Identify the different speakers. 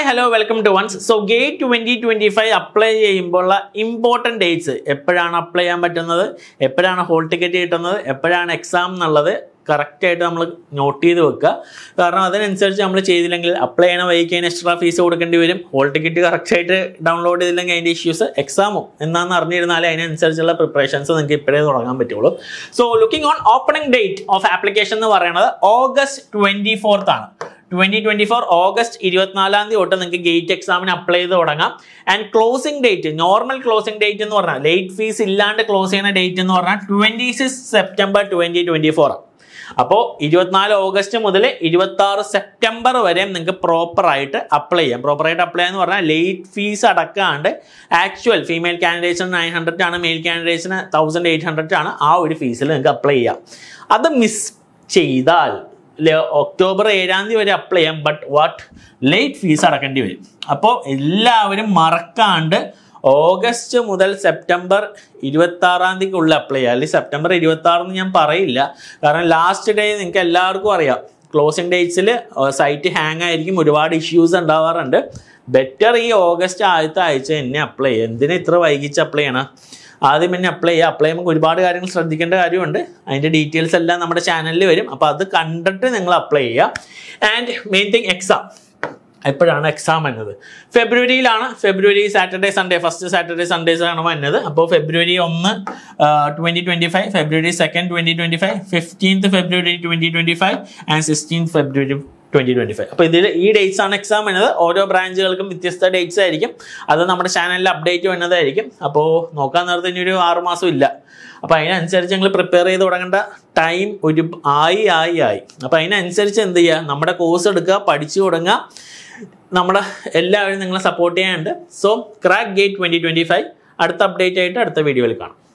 Speaker 1: hi hello welcome to once so GATE twenty twenty five apply ഉള്ള important dates എപ്പോഴാണ് apply ചെയ്യാൻ പറ്റുന്നത് എപ്പോഴാണ് ഹോൾ ടിക്കറ്റ് കിട്ടുന്നത് എപ്പോഴാണ് എക്സാം എന്നുള്ളത് കറക്റ്റായിട്ട് നമ്മൾ നോട്ട് ചെയ്ത് വെക്കുക കാരണം അതിനനുസരിച്ച് നമ്മൾ ചെയ്തില്ലെങ്കിൽ അപ്ലൈ ചെയ്യണ വൈകിക്കാൻ എക്സ്ട്രാ ഫീസ് കൊടുക്കേണ്ടി വരും ഹോൾ ടിക്കറ്റ് കറക്റ്റായിട്ട് ഡൗൺലോഡ് ചെയ്തില്ലെങ്കിൽ അതിൻ്റെ ഇഷ്യൂസ് എക്സാമോ എന്താണെന്ന് അറിഞ്ഞിരുന്നാലേ അതിനനുസരിച്ചുള്ള പ്രിപ്പറേഷൻസ് നിങ്ങൾക്ക് ഇപ്പോഴേ തുടങ്ങാൻ പറ്റുള്ളൂ so looking on opening date of application എന്ന് പറയുന്നത് ഓഗസ്റ്റ് ട്വൻറ്റി ആണ് ട്വന്റി ട്വന്റി ഫോർ ഓഗസ്റ്റ് ഇരുപത്തിനാലാം തീയതി തൊട്ട് നിങ്ങൾക്ക് ഗേറ്റ് എക്സാമിന് അപ്ലൈ ചെയ്ത് തുടങ്ങാം and closing date normal closing date എന്ന് പറഞ്ഞാൽ ലേറ്റ് ഫീസ് ഇല്ലാണ്ട് ക്ലോസ് ചെയ്യുന്ന ഡേറ്റ് എന്ന് പറഞ്ഞാൽ twenty six September twenty twenty four അപ്പോൾ ഇരുപത്തിനാല് ഓഗസ്റ്റ് മുതൽ ഇരുപത്തി ആറ് സെപ്റ്റംബർ വരെ നിങ്ങൾക്ക് പ്രോപ്പറായിട്ട് അപ്ലൈ ചെയ്യാം പ്രോപ്പറായിട്ട് അപ്ലൈ എന്ന് പറഞ്ഞാൽ ലേറ്റ് ഫീസ് അടക്കാണ്ട് ആക്ച്വൽ ഫീമെയിൽ കാൻഡിഡേറ്റ്സിന് നയൻ ഹൺഡ്രഡ് ആണ് മെയിൽ കാൻഡിഡേറ്റ്സിന് തൗസൻഡ് എയ്റ്റ് ഹൺഡ്രഡ് ആണ് ആ ഒരു ഫീസിൽ നിങ്ങൾക്ക് അപ്ലൈ ചെയ്യാം അത് മിസ് ചെയ്താൽ ഒക്ടോബർ ഏഴാം തീയതി വരെ അപ്ലൈ ചെയ്യാം ബട്ട് വാട്ട് ലേറ്റ് ഫീസ് അടക്കേണ്ടി വരും അപ്പോൾ എല്ലാവരും മറക്കാണ്ട് ഓഗസ്റ്റ് മുതൽ സെപ്റ്റംബർ ഇരുപത്തി ആറാം അപ്ലൈ ചെയ്യുക അല്ലെങ്കിൽ സെപ്റ്റംബർ ഇരുപത്തി എന്ന് ഞാൻ പറയില്ല കാരണം ലാസ്റ്റ് ഡേ നിങ്ങൾക്ക് എല്ലാവർക്കും അറിയാം ക്ലോസിംഗ് ഡേറ്റ്സിൽ സൈറ്റ് ഹാങ് ആയിരിക്കും ഒരുപാട് ഇഷ്യൂസ് ഉണ്ടാവാറുണ്ട് ബെറ്റർ ഈ ഓഗസ്റ്റ് ആദ്യത്തെ ആഴ്ച എന്നെ അപ്ലൈ ചെയ്യുക എന്തിനാ ഇത്ര വൈകിച്ച് അപ്ലൈ ചെയ്യണം ആദ്യം തന്നെ അപ്ലൈ ചെയ്യുക അപ്ലൈ ചെയ്യുമ്പോൾ ഒരുപാട് കാര്യങ്ങൾ ശ്രദ്ധിക്കേണ്ട കാര്യമുണ്ട് അതിൻ്റെ ഡീറ്റെയിൽസ് എല്ലാം നമ്മുടെ ചാനലിൽ വരും അപ്പോൾ അത് കണ്ടിട്ട് നിങ്ങൾ അപ്ലൈ ചെയ്യുക ആൻഡ് മെയിൻ തിങ് എക്സാം എപ്പോഴാണ് എക്സാം എന്നത് ഫെബ്രുവരിയിലാണ് February Saturday Sunday first Saturday Sundays ആണ് വന്നത് അപ്പോൾ ഫെബ്രുവരി ഒന്ന് twenty twenty five February second twenty twenty five fifteenth February twenty twenty five and sixteenth February twenty twenty five അപ്പോൾ ഇതിൽ ഈ ഡേറ്റ്സ് ആണ് എക്സാം വരുന്നത് ഓരോ ബ്രാഞ്ചുകൾക്കും വ്യത്യസ്ത ഡേറ്റ്സ് ആയിരിക്കും അത് നമ്മുടെ ചാനലിൽ അപ്ഡേറ്റ് വരുന്നതായിരിക്കും അപ്പോൾ നോക്കാൻ നേരത്തെ ഇനി ഒരു ആറുമാസം ഇല്ല അപ്പോൾ അതിനനുസരിച്ച് ഞങ്ങൾ പ്രിപ്പയർ ചെയ്ത് തുടങ്ങേണ്ട ടൈം ഒരു ആയി ആയി ആയി അപ്പോൾ അതിനനുസരിച്ച് എന്ത് ചെയ്യുക നമ്മുടെ കോഴ്സ് എടുക്കുക പഠിച്ചു തുടങ്ങുക നമ്മുടെ എല്ലാവരും നിങ്ങളെ സപ്പോർട്ട് ചെയ്യാനുണ്ട് so crack GATE twenty twenty five അടുത്ത അപ്ഡേറ്റ് ആയിട്ട് അടുത്ത വീഡിയോയിൽ കാണാം